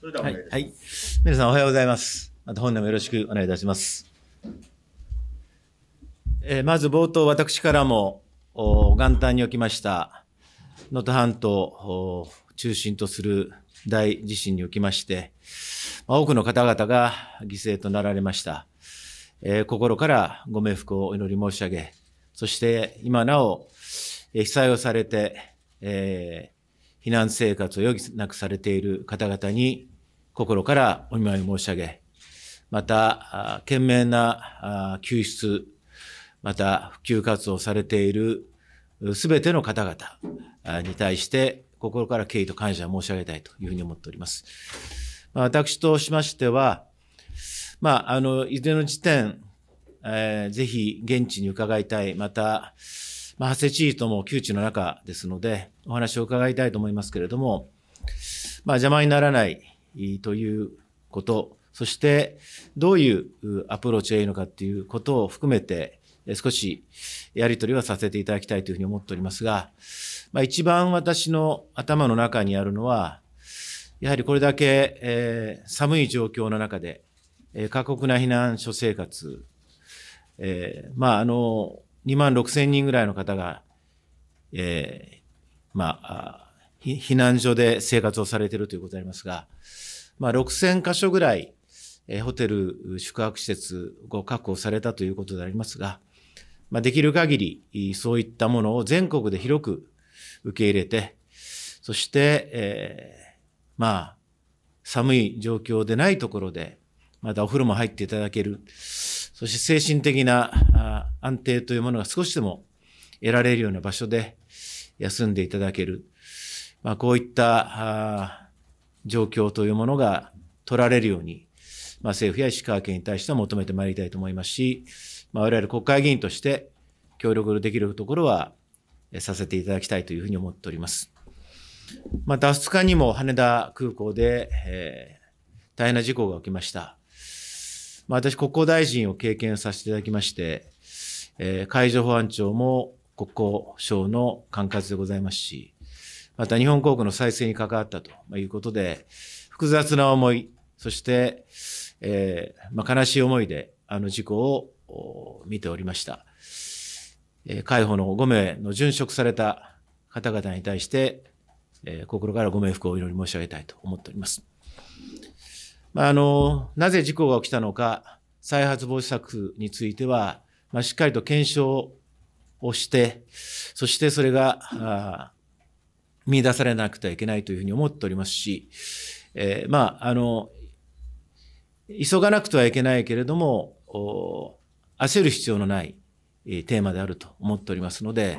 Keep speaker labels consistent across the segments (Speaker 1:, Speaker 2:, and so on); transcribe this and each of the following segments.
Speaker 1: それでははい、はい。皆さんおはようございます。また本年もよろしくお願いいたします。えー、まず冒頭、私からも、お元旦におきました、能登半島を中心とする大地震におきまして、まあ、多くの方々が犠牲となられました。えー、心からご冥福をお祈り申し上げ、そして今なお、被災をされて、えー、避難生活を余儀なくされている方々に心からお見舞い申し上げ、また、懸命な救出、また普及活動されているすべての方々に対して、心から敬意と感謝を申し上げたいというふうに思っております。ま私としましては、まあ、あの、いずれの時点、えー、ぜひ現地に伺いたい、また、まあ、長谷知事とも窮地の中ですので、お話を伺いたいと思いますけれども、まあ、邪魔にならない、ということ、そしてどういうアプローチがいいのかということを含めて、少しやり取りはさせていただきたいというふうに思っておりますが、まあ、一番私の頭の中にあるのは、やはりこれだけ、えー、寒い状況の中で、えー、過酷な避難所生活、えー、まあ、あの、2万6千人ぐらいの方が、えー、まあ、避難所で生活をされているということでありますが、まあ、6000箇所ぐらい、えホテル、宿泊施設を確保されたということでありますが、まあ、できる限り、そういったものを全国で広く受け入れて、そして、えー、まあ、寒い状況でないところで、またお風呂も入っていただける、そして精神的な安定というものが少しでも得られるような場所で休んでいただける、まあ、こういった状況というものが取られるように、まあ、政府や石川県に対しては求めてまいりたいと思いますし、まあ、我々国会議員として協力できるところはさせていただきたいというふうに思っております。また、あ、2日にも羽田空港で、えー、大変な事故が起きました。まあ、私、国交大臣を経験させていただきまして、えー、海上保安庁も国交省の管轄でございますし、また日本航空の再生に関わったということで、複雑な思い、そして、えー、まあ、悲しい思いであの事故を見ておりました。えー、の5名の殉職された方々に対して、えー、心からご冥福をお祈り申し上げたいと思っております。まあ、あの、なぜ事故が起きたのか、再発防止策については、まあ、しっかりと検証をして、そしてそれが、見出されなくてはいけないというふうに思っておりますし、えー、まあ、あの、急がなくてはいけないけれども、焦る必要のないテーマであると思っておりますので、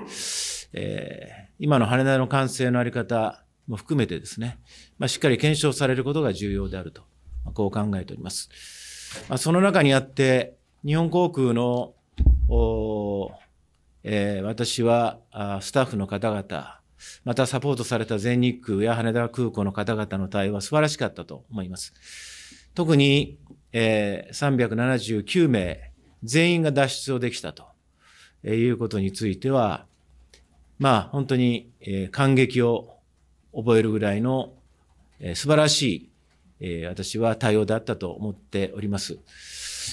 Speaker 1: えー、今の羽田の完成のあり方も含めてですね、まあ、しっかり検証されることが重要であると、まあ、こう考えております。まあ、その中にあって、日本航空の、えー、私はスタッフの方々、またサポートされた全日空や羽田空港の方々の対応は素晴らしかったと思います。特に、えー、379名全員が脱出をできたと、えー、いうことについては、まあ本当に、えー、感激を覚えるぐらいの、えー、素晴らしい、えー、私は対応だったと思っております。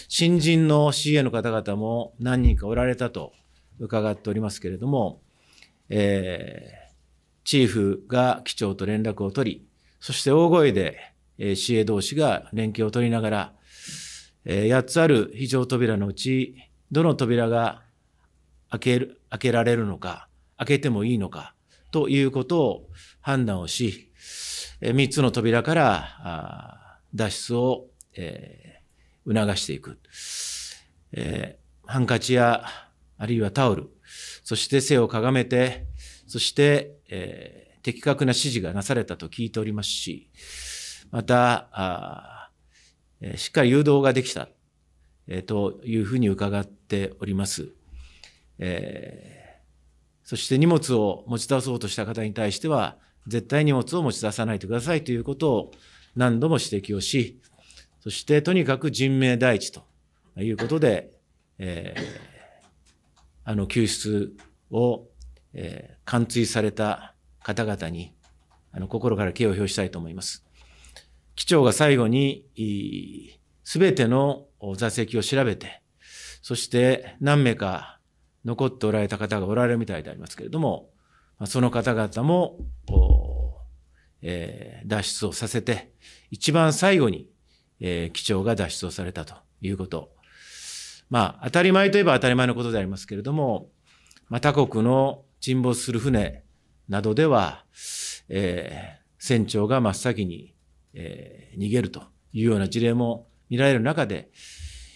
Speaker 1: 新人の CA の方々も何人かおられたと伺っておりますけれども、えー、チーフが機長と連絡を取り、そして大声で、えー、市営同士が連携を取りながら、えー、8つある非常扉のうち、どの扉が開ける、開けられるのか、開けてもいいのか、ということを判断をし、えー、3つの扉からあ脱出を、えー、促していく。えー、ハンカチや、あるいはタオル、そして背をかがめて、そして、えー、的確な指示がなされたと聞いておりますし、また、あえー、しっかり誘導ができた、えー、というふうに伺っております。えー、そして荷物を持ち出そうとした方に対しては、絶対荷物を持ち出さないでくださいということを何度も指摘をし、そしてとにかく人命第一ということで、えー、あの救出をえー、貫通された方々に、あの、心から敬意を表したいと思います。機長が最後に、すべての座席を調べて、そして何名か残っておられた方がおられるみたいでありますけれども、その方々も、えー、脱出をさせて、一番最後に、えー、機長が脱出をされたということ。まあ、当たり前といえば当たり前のことでありますけれども、まあ、他国の沈没する船などでは、えー、船長が真っ先に、えー、逃げるというような事例も見られる中で、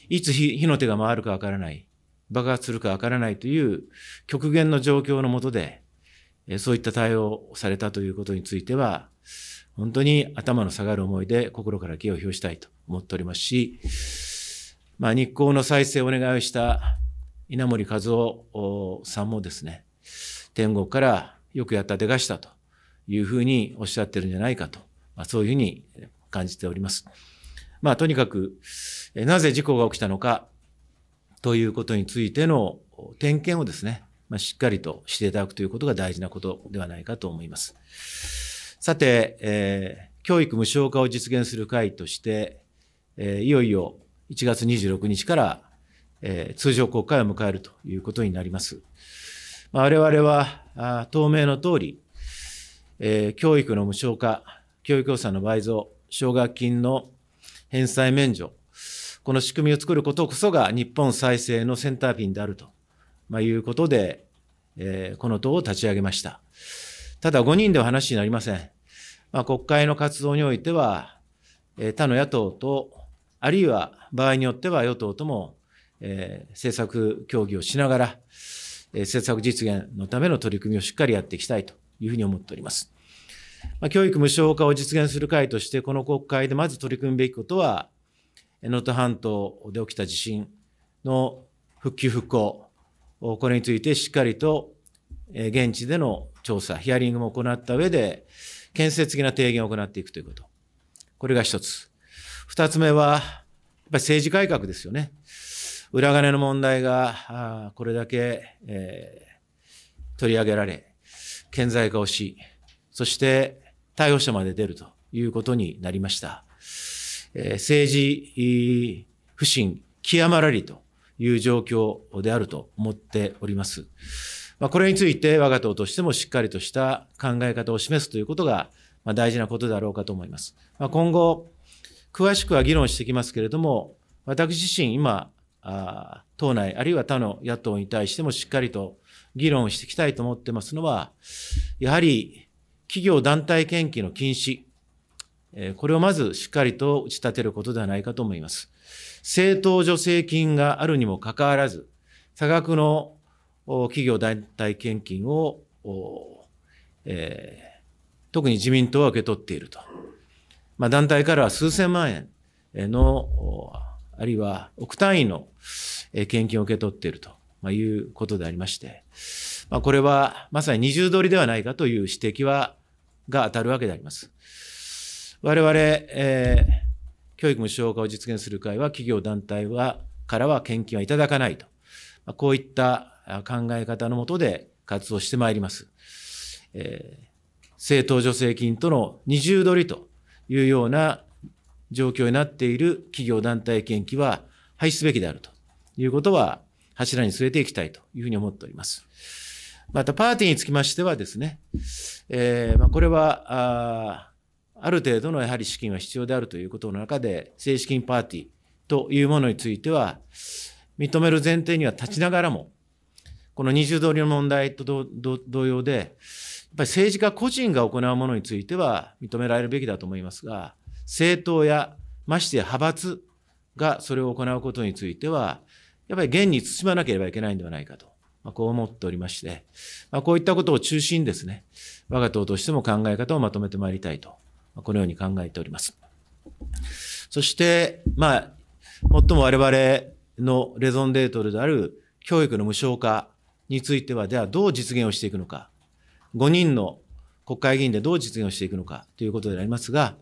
Speaker 1: いつ火の手が回るかわからない、爆発するかわからないという極限の状況のもとで、えー、そういった対応をされたということについては、本当に頭の下がる思いで心から敬意を表したいと思っておりますし、まあ、日光の再生をお願いをした稲森和夫さんもですね、天国からよくやった、出がしたというふうにおっしゃってるんじゃないかと、まあ、そういうふうに感じております。まあ、とにかく、なぜ事故が起きたのかということについての点検をですね、まあ、しっかりとしていただくということが大事なことではないかと思います。さて、えー、教育無償化を実現する会として、えー、いよいよ1月26日から、えー、通常国会を迎えるということになります。我々は当明の通り、え教育の無償化、教育予算の倍増、奨学金の返済免除、この仕組みを作ることこそが日本再生のセンターピンであると、まあ、いうことで、えこの党を立ち上げました。ただ5人では話になりません。まあ、国会の活動においては、え他の野党と、あるいは場合によっては与党とも、え政策協議をしながら、政策実現のための取り組みをしっかりやっていきたいというふうに思っております。ま教育無償化を実現する会として、この国会でまず取り組むべきことは、能登半島で起きた地震の復旧復興、これについてしっかりと現地での調査、ヒアリングも行った上で、建設的な提言を行っていくということ。これが一つ。二つ目は、やっぱり政治改革ですよね。裏金の問題がこれだけ、え取り上げられ、顕在化をし、そして逮捕者まで出るということになりました。え政治不信極まらりという状況であると思っております。まあ、これについて我が党としてもしっかりとした考え方を示すということが、まあ、大事なことだろうかと思います。まあ、今後、詳しくは議論してきますけれども、私自身今、あ党内、あるいは他の野党に対してもしっかりと議論していきたいと思ってますのは、やはり企業団体献金の禁止、これをまずしっかりと打ち立てることではないかと思います。政党助成金があるにもかかわらず、多額の企業団体献金を、えー、特に自民党は受け取っていると。まあ、団体からは数千万円のあるいは億単位の献金を受け取っているということでありまして、まあ、これはまさに二重取りではないかという指摘は、が当たるわけであります。我々、えー、教育無償化を実現する会は、企業団体は、からは献金はいただかないと。まあ、こういった考え方のもとで活動してまいります。えー、政党助成金との二重取りというような状況になっている企業団体研究は廃止すべきであるということは柱に据えていきたいというふうに思っております。またパーティーにつきましてはですね、えー、まこれはあ、ある程度のやはり資金は必要であるということの中で、正式金パーティーというものについては、認める前提には立ちながらも、この二重通りの問題と同様で、やっぱり政治家個人が行うものについては認められるべきだと思いますが、政党や、ましてや派閥がそれを行うことについては、やっぱり現に慎まなければいけないんではないかと、まあ、こう思っておりまして、まあ、こういったことを中心にですね、我が党としても考え方をまとめてまいりたいと、まあ、このように考えております。そして、まあ、最も我々のレゾンデートルである教育の無償化については、ではどう実現をしていくのか、5人の国会議員でどう実現をしていくのかということでありますが、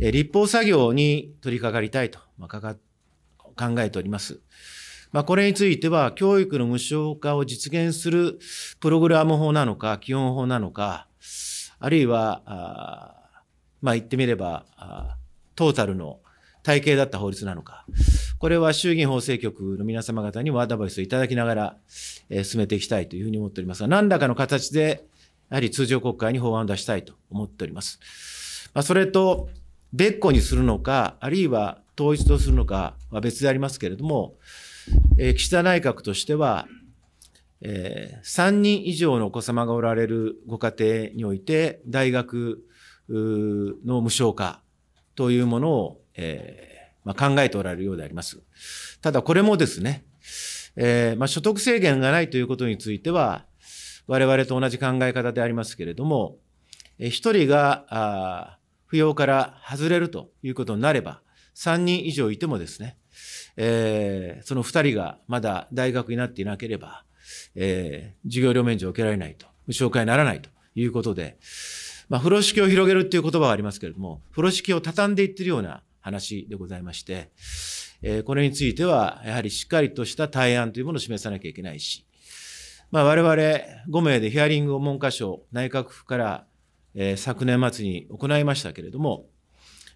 Speaker 1: 立法作業に取り掛かりたいと、まあ、考えております。まあ、これについては、教育の無償化を実現するプログラム法なのか、基本法なのか、あるいは、あまあ、言ってみればあ、トータルの体系だった法律なのか、これは衆議院法制局の皆様方にもアドバイスをいただきながら、えー、進めていきたいというふうに思っておりますが、何らかの形で、やはり通常国会に法案を出したいと思っております。まあ、それと、別個にするのか、あるいは統一とするのかは別でありますけれども、えー、岸田内閣としては、えー、3人以上のお子様がおられるご家庭において、大学の無償化というものを、えー、まあ、考えておられるようであります。ただこれもですね、えまあ、所得制限がないということについては、我々と同じ考え方でありますけれども、え一人が、あ扶養から外れるということになれば、3人以上いてもですね、えー、その2人がまだ大学になっていなければ、えー、授業料免除を受けられないと、無償化にならないということで、まあ、風呂敷を広げるっていう言葉はありますけれども、風呂敷を畳んでいってるような話でございまして、えー、これについては、やはりしっかりとした対案というものを示さなきゃいけないし、まあ、我々5名でヒアリングを文科省、内閣府からえー、昨年末に行いましたけれども、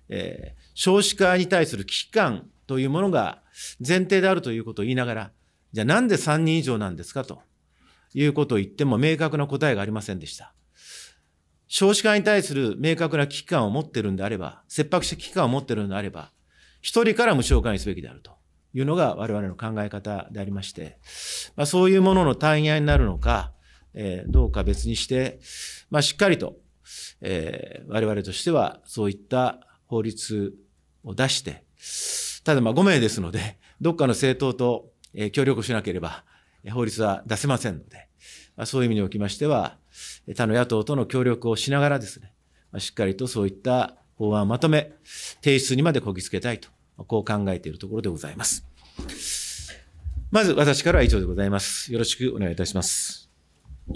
Speaker 1: えー、少子化に対する危機感というものが前提であるということを言いながら、じゃあなんで3人以上なんですかということを言っても明確な答えがありませんでした。少子化に対する明確な危機感を持ってるんであれば、切迫した危機感を持ってるんであれば、一人から無償化にすべきであるというのが我々の考え方でありまして、まあ、そういうものの単位になるのか、えー、どうか別にして、まあ、しっかりとえー、我々としてはそういった法律を出して、ただま5名ですので、どっかの政党と、えー、協力しなければ法律は出せませんので、まあ、そういう意味におきましては、他の野党との協力をしながらですね、まあ、しっかりとそういった法案をまとめ、提出にまでこぎつけたいと、こう考えているところでございます。まず私からは以上でございます。よろしくお願いいたします。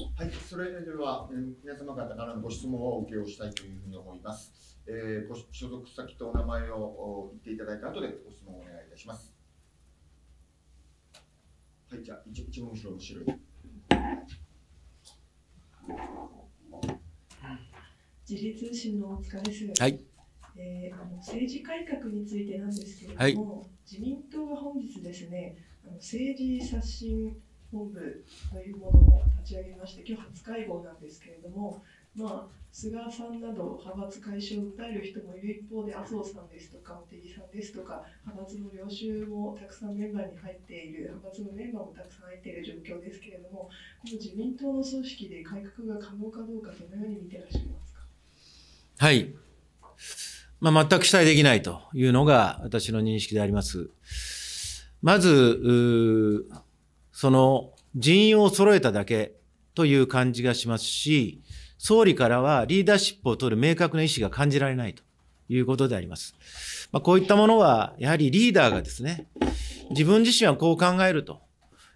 Speaker 1: はい、それでは、えー、皆様方からのご質問をお受けをしたいというふうに思います。えー、ご所属先とお名前を言っていただいた後でご質問をお願いいたします。はい、じゃあ、一一番後ろ、後ろい。自立通のお疲れす。はい。えー、あの政治改革についてなんですけれども、はい、自民党は本日ですね、あの政治刷新本部というものを立ち上げまして、今日初会合なんですけれども、まあ、菅さんなど派閥解消を訴える人もいる一方で、麻生さんですとか、茂木さんですとか、派閥の領収もたくさんメンバーに入っている、派閥のメンバーもたくさん入っている状況ですけれども、この自民党の組織で改革が可能かどうか、どのように見てらっしゃいますか。はいまあ、全く期待できないというのが私の認識であります。まず、その人員を揃えただけという感じがしますし、総理からはリーダーシップを取る明確な意思が感じられないということであります。まあ、こういったものは、やはりリーダーがですね、自分自身はこう考えると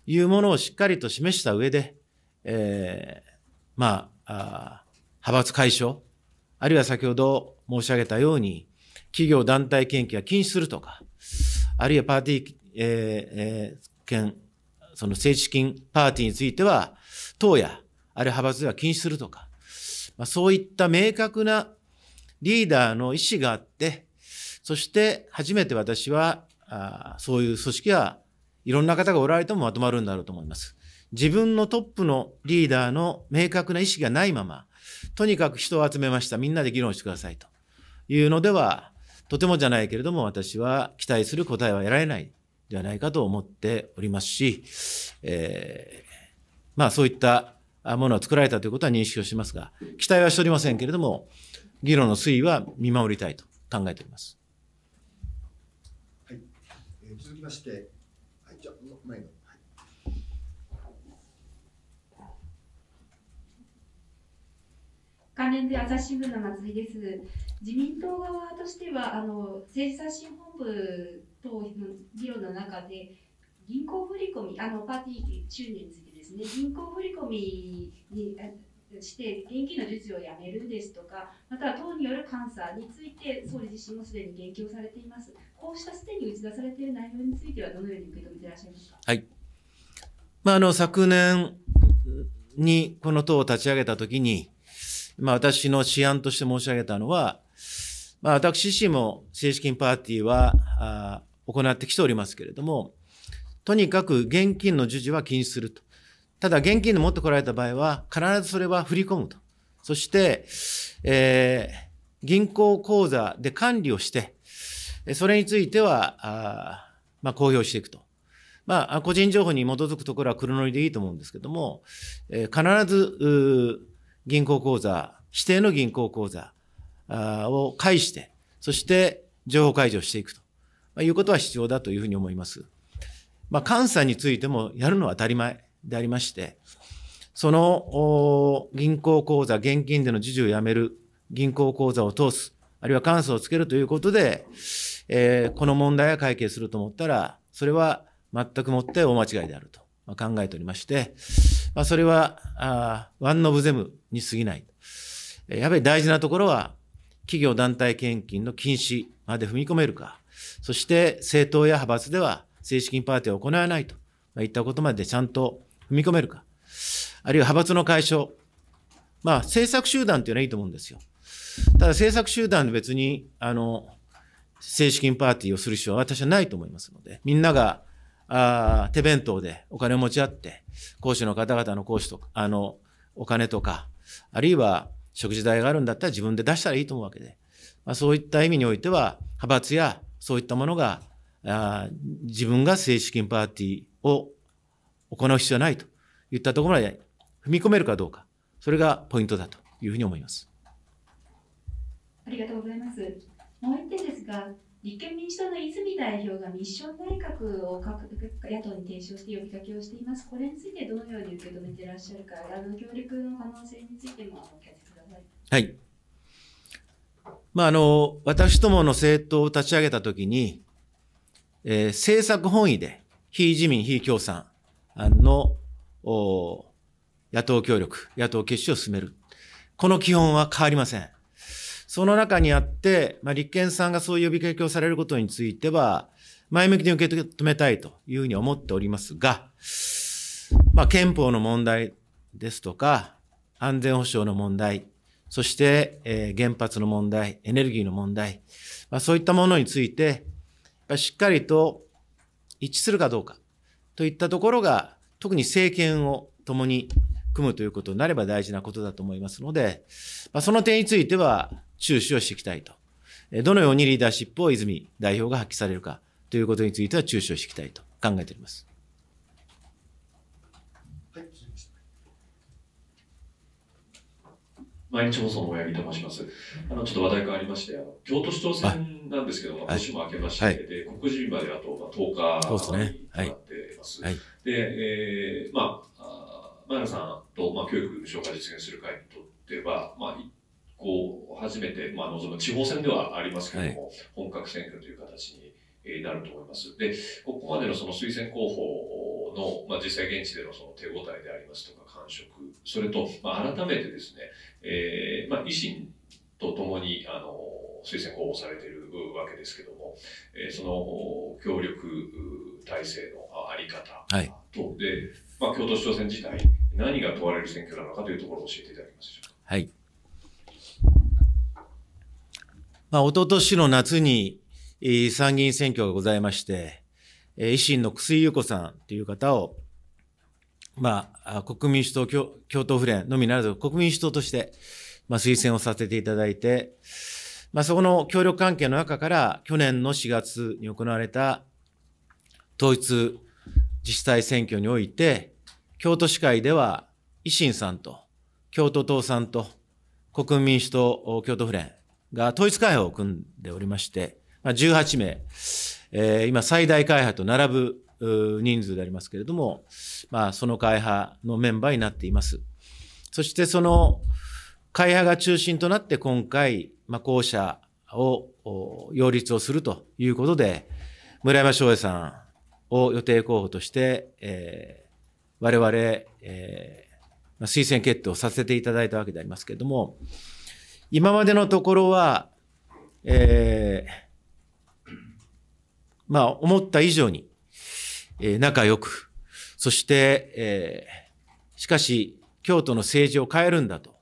Speaker 1: いうものをしっかりと示した上で、えー、まあ派閥解消、あるいは先ほど申し上げたように、企業団体研究は禁止するとか、あるいはパーティー、えーえー、その政治資金パーティーについては、党や、あるいは派閥では禁止するとか、まあ、そういった明確なリーダーの意思があって、そして初めて私は、あそういう組織はいろんな方がおられてもまとまるんだろうと思います。自分のトップのリーダーの明確な意思がないまま、とにかく人を集めました。みんなで議論してください。というのでは、とてもじゃないけれども私は期待する答えは得られないではないかと思っておりますし、えー、まあそういったものを作られたということは認識をしますが、期待はしておりませんけれども、議論の推移は見守りたいと考えております。はい、続きまして、はい、じゃ前の。関連で朝日新聞の松井です。自民党側としては、あの政治刷新本部の議論の中で銀行振込あのパーティー中についてですね銀行振込にして現金の術をやめるですとかまたは党による監査について総理自身もすでに言及されていますこうしたすでに打ち出されている内容についてはどのように受け止めていらっしゃいますか。はいまあ、あの昨年にこの党を立ち上げたときに、まあ、私の試案として申し上げたのは、まあ、私自身も正式金パーティーはあ行ってきておりますけれども、とにかく現金の授受は禁止すると。ただ、現金で持ってこられた場合は、必ずそれは振り込むと。そして、えー、銀行口座で管理をして、それについては、あまあ、公表していくと。まあ、個人情報に基づくところは黒塗りでいいと思うんですけども、えー、必ず、銀行口座、指定の銀行口座を介して、そして情報解除をしていくと。いうことは必要だというふうに思います。まあ、監査についてもやるのは当たり前でありまして、その銀行口座、現金での授受をやめる、銀行口座を通す、あるいは監査をつけるということで、えー、この問題は解決すると思ったら、それは全くもって大間違いであると考えておりまして、まあ、それはあワンノブゼムに過ぎない。やはり大事なところは、企業団体献金の禁止まで踏み込めるか、そして政党や派閥では正式にパーティーを行わないといったことまでちゃんと踏み込めるか、あるいは派閥の解消、まあ、政策集団というのはいいと思うんですよ。ただ政策集団で別にあの正式にパーティーをする必要は私はないと思いますので、みんながあ手弁当でお金を持ち合って、講師の方々の講師とか、あの、お金とか、あるいは食事代があるんだったら自分で出したらいいと思うわけで、まあ、そういった意味においては、派閥やそういったものが、あ自分が政治資金パーティーを行う必要ないといったところまで踏み込めるかどうか、それがポイントだというふうに思います。ありがとうございます。もう一点ですが、立憲民主党の泉代表がミッション内閣を各野党に提唱して呼びかけをしています。これについてどのように受け止めていらっしゃるか、あの協力の可能性についてもお聞かせください。はい。まあ、あの、私どもの政党を立ち上げたときに、えー、政策本位で、非自民、非共産の野党協力、野党結集を進める。この基本は変わりません。その中にあって、まあ、立憲さんがそういう呼びかけをされることについては、前向きに受け止めたいというふうに思っておりますが、まあ、憲法の問題ですとか、安全保障の問題、そして、えー、原発の問題、エネルギーの問題、まあ、そういったものについて、しっかりと一致するかどうかといったところが、特に政権を共に組むということになれば大事なことだと思いますので、まあ、その点については注視をしていきたいと。どのようにリーダーシップを泉代表が発揮されるかということについては注視をしていきたいと考えております。毎日放送の親木と申します。あの、ちょっと話題変わりまして、あの京都市長選なんですけど、今年も明けまして、はい、で、告示日まであと、まあ、10日になってます。で、はい、えー、まあ、前田さんと、まあ、教育償化実現する会にとっては、まあ、こう、初めて、まあ、望む地方選ではありますけれども、はい、本格選挙という形に、えなると思います。で、ここまでのその推薦候補の、まあ、実際現地でのその手応えでありますとか、感触、それと、まあ、改めてですね、えー、まあ、維新とともに、あの、推薦候補されているわけですけども、えー、その協力体制のあり方と、はい、で、まあ、京都市長選自体、何が問われる選挙なのかというところを教えていただけますでしょうか。はい。まあ、一昨年の夏に、えー、参議院選挙がございまして、えー、維新の楠井優子さんという方を、まあ、国民主党共共闘連のみならず、国民主党として、まあ、推薦をさせていただいて、まあ、そこの協力関係の中から、去年の4月に行われた統一自治体選挙において、京都市会では維新さんと、京都党さんと、国民主党京都府連が統一会派を組んでおりまして、まあ、18名、えー、今最大会派と並ぶ人数でありますけれども、まあ、その会派のメンバーになっています。そしてその会派が中心となって今回、まあ、校舎を擁立をするということで、村山翔平さんを予定候補として、えー、我々、えー、まあ、推薦決定をさせていただいたわけでありますけれども、今までのところは、えー、まあ、思った以上に、え仲良く、そして、えしかし、京都の政治を変えるんだと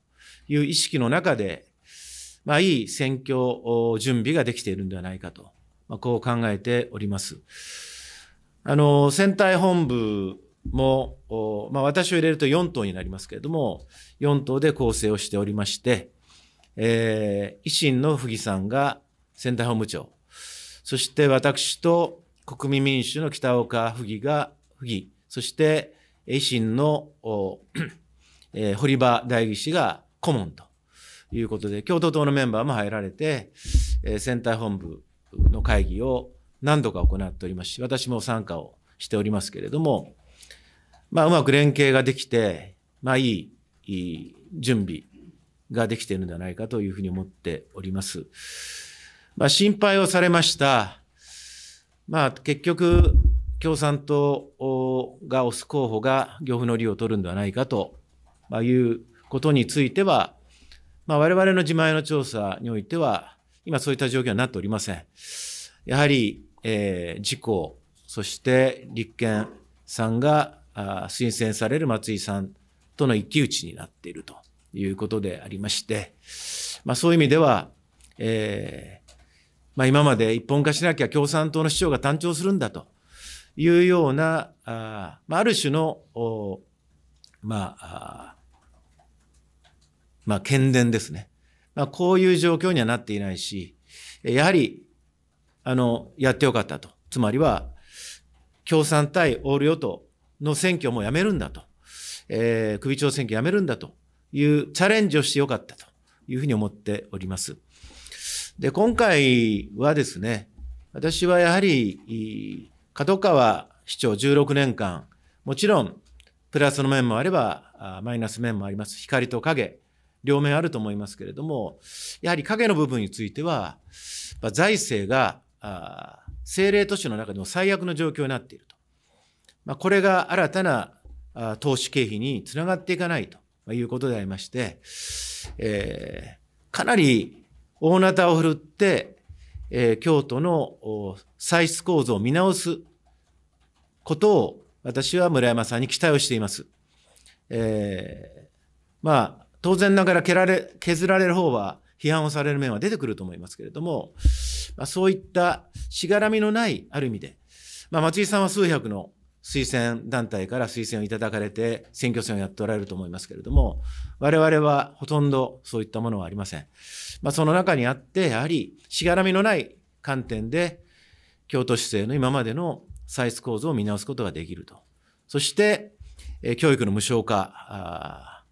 Speaker 1: いう意識の中で、まあ、いい選挙準備ができているんではないかと、まあ、こう考えております。あの、選対本部も、まあ、私を入れると4党になりますけれども、4党で構成をしておりまして、えー、維新の府議さんが選対本部長、そして私と国民民主の北岡府議が、府議、そして維新の、えー、堀場代議士が顧問ということで、共同党のメンバーも入られて、えー、選対本部の会議を何度か行っておりますし、私も参加をしておりますけれども、まあ、うまく連携ができて、まあ、いい、いい準備ができているのではないかというふうに思っております。まあ、心配をされました、まあ、結局、共産党が推す候補が漁夫の利を取るんではないかとまあ、いうことについては、まあ、我々の自前の調査においては、今そういった状況になっておりません。やはり、えー、自公、そして立憲さんが推薦される松井さんとの一騎打ちになっているということでありまして、まあ、そういう意味では、えー、まあ、今まで一本化しなきゃ共産党の市長が単調するんだというような、あまあ、る種の、まあ、まあ、健伝ですね。まあ、こういう状況にはなっていないし、やはり、あの、やってよかったと。つまりは、共産対オール与党の選挙もやめるんだと。えー、首長選挙やめるんだというチャレンジをしてよかったというふうに思っております。で、今回はですね、私はやはり、角川市長16年間、もちろん、プラスの面もあれば、マイナス面もあります。光と影、両面あると思いますけれども、やはり影の部分については、財政が、政令都市の中でも最悪の状況になっていると。まあ、これが新たな投資経費につながっていかないということでありまして、えー、かなり大なたを振るって、えー、京都の歳出構造を見直すことを私は村山さんに期待をしています。えー、まあ当然ながら削られ削られる方は批判をされる面は出てくると思いますけれども、まあ、そういったしがらみのないある意味で、まあ、松井さんは数百の推薦団体から推薦をいただかれて選挙戦をやっておられると思いますけれども我々はほとんどそういったものはありません。まあ、その中にあって、やはりしがらみのない観点で、京都市政の今までの歳出構造を見直すことができると。そして、え教育の無償化、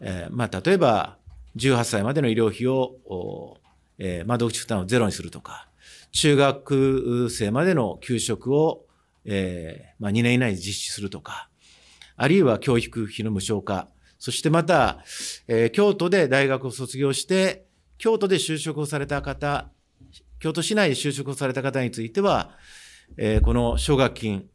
Speaker 1: えー、まあ、例えば、18歳までの医療費を、えー、窓口負担をゼロにするとか、中学生までの給食を、えー、まあ、2年以内に実施するとか、あるいは教育費の無償化、そしてまた、えー、京都で大学を卒業して、京都で就職をされた方、京都市内で就職をされた方については、えー、この奨学金、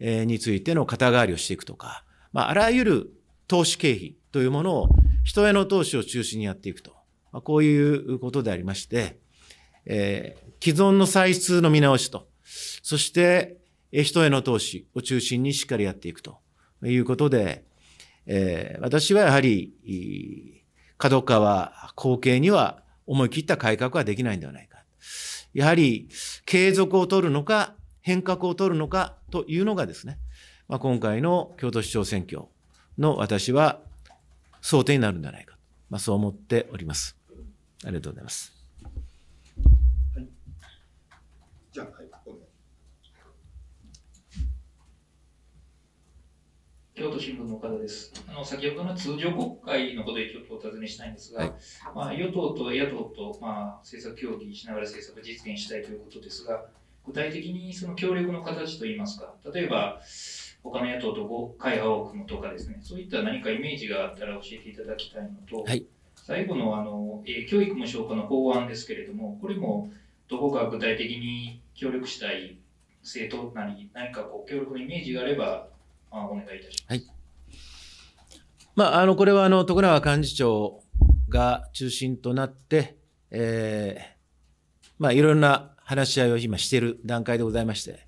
Speaker 1: えについての肩代わりをしていくとか、まあ、あらゆる投資経費というものを、人への投資を中心にやっていくと。まあ、こういうことでありまして、えー、既存の歳出の見直しと、そして、人への投資を中心にしっかりやっていくということで、えー、私はやはり、角川後継には思い切った改革はできないんではないか。やはり継続を取るのか、変革を取るのかというのがですね、まあ、今回の京都市長選挙の私は争点になるんじゃないかと、まあ、そう思っております。ありがとうございます。京都新聞の岡田です。あの、先ほどの通常国会のことでちょっとお尋ねしたいんですが、はい、まあ、与党と野党と、まあ、政策協議しながら政策実現したいということですが、具体的にその協力の形といいますか、例えば、他の野党と会派を組むとかですね、そういった何かイメージがあったら教えていただきたいのと、はい、最後のあの、えー、教育無償化の法案ですけれども、これもどこか具体的に協力したい政党なり、何かこう協力のイメージがあればあお願いいたします。はい。まあ、あの、これは、あの、徳永幹事長が中心となって、えー、まあ、いろんな話し合いを今している段階でございまして、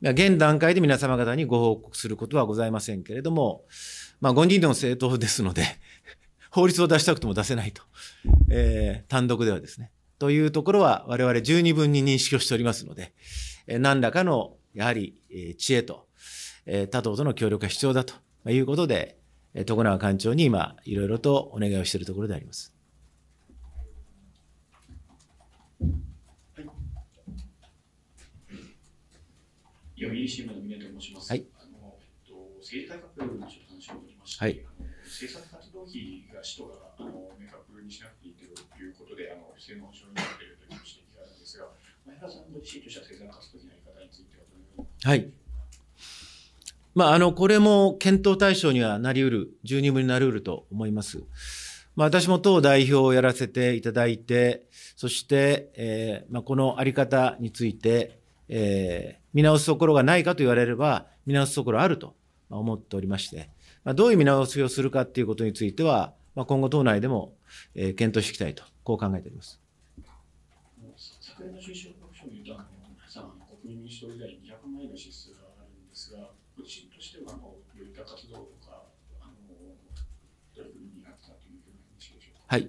Speaker 1: 現段階で皆様方にご報告することはございませんけれども、まあ、5人の政党ですので 法律を出したくても出せないと、えー、単独ではですね。というところは我々十二分に認識をしておりますので、えー、何らかのやはり、えー、知恵と、他党との協力が必要だということで、徳永官庁に今、いろいろとお願いをしているところであります。読売新聞の峰と申します。はい。あの、えっと、政治改革の話をまして、はい、政策活動費が使途があの明確にしなくていいということで、あの不正の保障になっているという指摘があるんですが、前原さんご自身としては政策活動費のやり方についてはどのようにはい。まあ、あの、これも検討対象にはなりうる、十二分になりうると思います。まあ、私も党代表をやらせていただいて、そして、えー、まあ、このあり方について、えー、見直すところがないかと言われれば、見直すところあると思っておりまして、まあ、どういう見直しをするかっていうことについては、まあ、今後党内でも、えー、検討していきたいと、こう考えております。はい。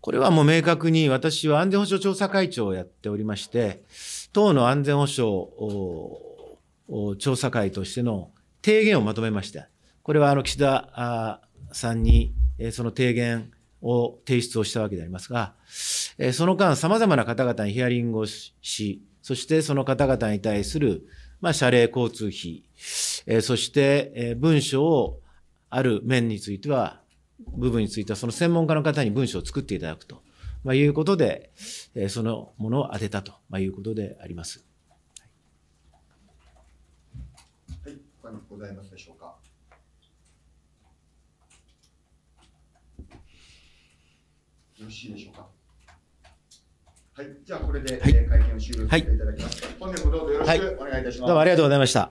Speaker 1: これはもう明確に私は安全保障調査会長をやっておりまして、党の安全保障調査会としての提言をまとめました。これはあの岸田さんにその提言を提出をしたわけでありますが、その間、様々な方々にヒアリングをし、そしてその方々に対する、まあ、謝礼交通費、そして文書をある面については部分については、その専門家の方に文章を作っていただくと、まあ、いうことで、えー、そのものを当てたと、まあ、いうことであります。はい、他にございますでしょうか。よろしいでしょうか。はい、じゃあこれで、はい、会見を終了させていただきます。はい、本年もどうぞよろしくお願いいたします。はい、どうもありがとうございました。